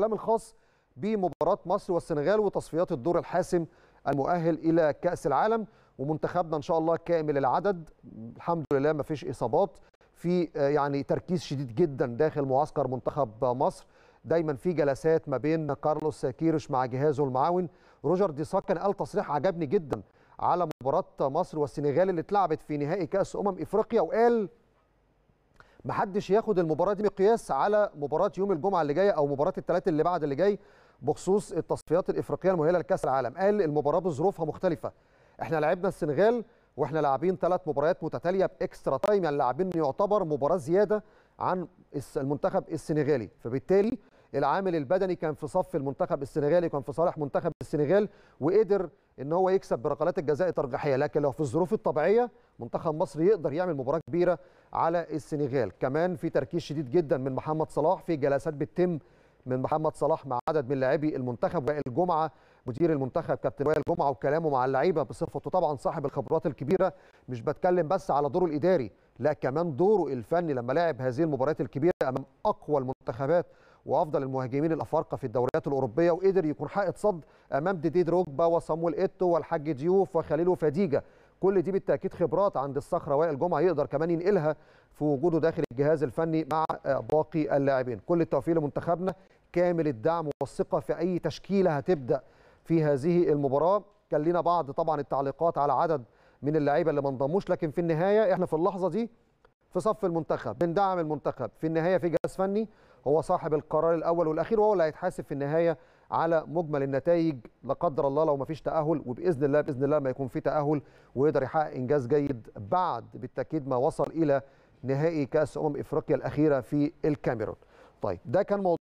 الكلام الخاص بمباراة مصر والسنغال وتصفيات الدور الحاسم المؤهل إلى كأس العالم ومنتخبنا إن شاء الله كامل العدد الحمد لله ما فيش إصابات في آه، يعني تركيز شديد جدا داخل معسكر منتخب مصر دايما في جلسات ما بين كارلوس كيرش مع جهازه المعاون روجر دي كان قال تصريح عجبني جدا على مباراة مصر والسنغال اللي اتلعبت في نهائي كأس أمم إفريقيا وقال محدش ياخد المباراه دي مقياس على مباراه يوم الجمعه اللي جايه او مباراه الثلاث اللي بعد اللي جاي بخصوص التصفيات الافريقيه المؤهله لكاس العالم قال المباراه بظروفها مختلفه احنا لعبنا السنغال واحنا لاعبين ثلاث مباريات متتاليه باكسترا تايم يعني لاعبين يعتبر مباراه زياده عن المنتخب السنغالي فبالتالي العامل البدني كان في صف المنتخب السنغالي كان في صالح منتخب السنغال وقدر ان هو يكسب بركلات الجزاء الترجيحيه لكن لو في الظروف الطبيعيه منتخب مصر يقدر يعمل مباراه كبيره على السنغال كمان في تركيز شديد جدا من محمد صلاح في جلسات بتتم من محمد صلاح مع عدد من لاعبي المنتخب وائل جمعه مدير المنتخب كابتن وائل جمعه وكلامه مع اللعيبه بصفته طبعا صاحب الخبرات الكبيره مش بتكلم بس على دوره الاداري لا كمان دوره الفني لما لعب هذه المباريات الكبيره امام اقوى المنتخبات وافضل المهاجمين الافارقه في الدوريات الاوروبيه وقدر يكون حائط صد امام ديديد روجبا وصامويل ايتو والحاج ديوف وخليل فديجه كل دي بالتاكيد خبرات عند الصخره وائل جمعه يقدر كمان ينقلها في وجوده داخل الجهاز الفني مع باقي اللاعبين كل التوفيق لمنتخبنا كامل الدعم والثقه في اي تشكيله هتبدا في هذه المباراه كان لنا بعض طبعا التعليقات على عدد من اللعيبه اللي ما انضموش لكن في النهايه احنا في اللحظه دي في صف المنتخب بندعم المنتخب في النهايه في جهاز فني هو صاحب القرار الاول والاخير وهو اللي هيتحاسب في النهايه على مجمل النتائج لا قدر الله لو ما فيش تاهل وباذن الله باذن الله ما يكون في تاهل ويقدر يحقق انجاز جيد بعد بالتاكيد ما وصل الى نهائي كاس امم افريقيا الاخيره في الكاميرون. طيب ده كان موضوع